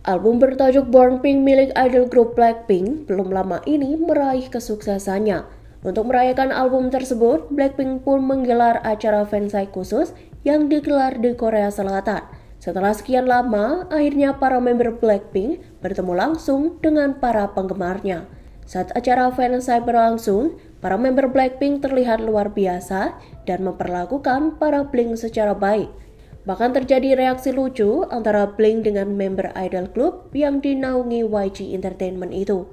Album bertajuk Born Pink milik idol grup Blackpink belum lama ini meraih kesuksesannya. Untuk merayakan album tersebut, Blackpink pun menggelar acara fansai khusus yang digelar di Korea Selatan. Setelah sekian lama, akhirnya para member Blackpink bertemu langsung dengan para penggemarnya. Saat acara fansai berlangsung, para member Blackpink terlihat luar biasa dan memperlakukan para Blink secara baik. Bahkan terjadi reaksi lucu antara Blink dengan member idol club yang dinaungi YG Entertainment itu.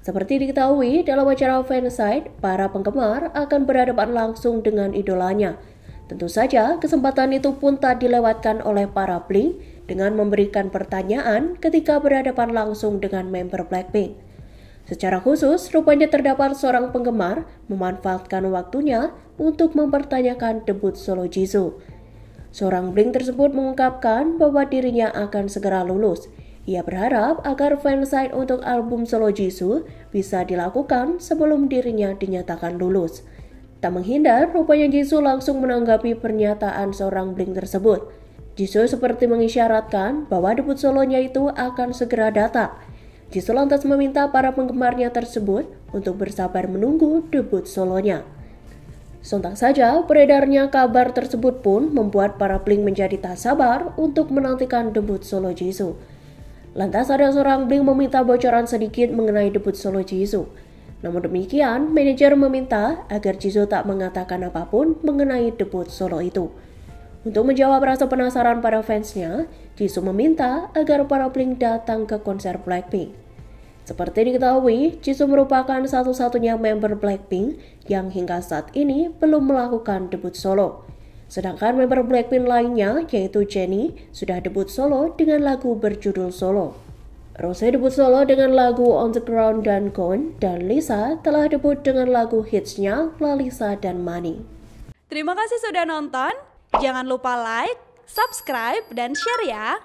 Seperti diketahui, dalam acara fanside, para penggemar akan berhadapan langsung dengan idolanya. Tentu saja, kesempatan itu pun tak dilewatkan oleh para Blink dengan memberikan pertanyaan ketika berhadapan langsung dengan member Blackpink. Secara khusus, rupanya terdapat seorang penggemar memanfaatkan waktunya untuk mempertanyakan debut solo Jisoo. Seorang bling tersebut mengungkapkan bahwa dirinya akan segera lulus. Ia berharap agar fansite untuk album solo Jisoo bisa dilakukan sebelum dirinya dinyatakan lulus. Tak menghindar, rupanya Jisoo langsung menanggapi pernyataan seorang bling tersebut. Jisoo seperti mengisyaratkan bahwa debut solonya itu akan segera datang. Jisoo lantas meminta para penggemarnya tersebut untuk bersabar menunggu debut solonya. Sontak saja, beredarnya kabar tersebut pun membuat para Blink menjadi tak sabar untuk menantikan debut solo Jisoo. Lantas ada seorang Blink meminta bocoran sedikit mengenai debut solo Jisoo. Namun demikian, manajer meminta agar Jisoo tak mengatakan apapun mengenai debut solo itu. Untuk menjawab rasa penasaran para fansnya, Jisoo meminta agar para Blink datang ke konser Blackpink. Seperti diketahui, Jisoo merupakan satu-satunya member Blackpink yang hingga saat ini belum melakukan debut solo. Sedangkan member Blackpink lainnya, yaitu Jennie, sudah debut solo dengan lagu berjudul Solo. Rose debut solo dengan lagu On The Ground dan Gone, dan Lisa telah debut dengan lagu hitsnya Lalisa dan Money. Terima kasih sudah nonton, jangan lupa like, subscribe, dan share ya!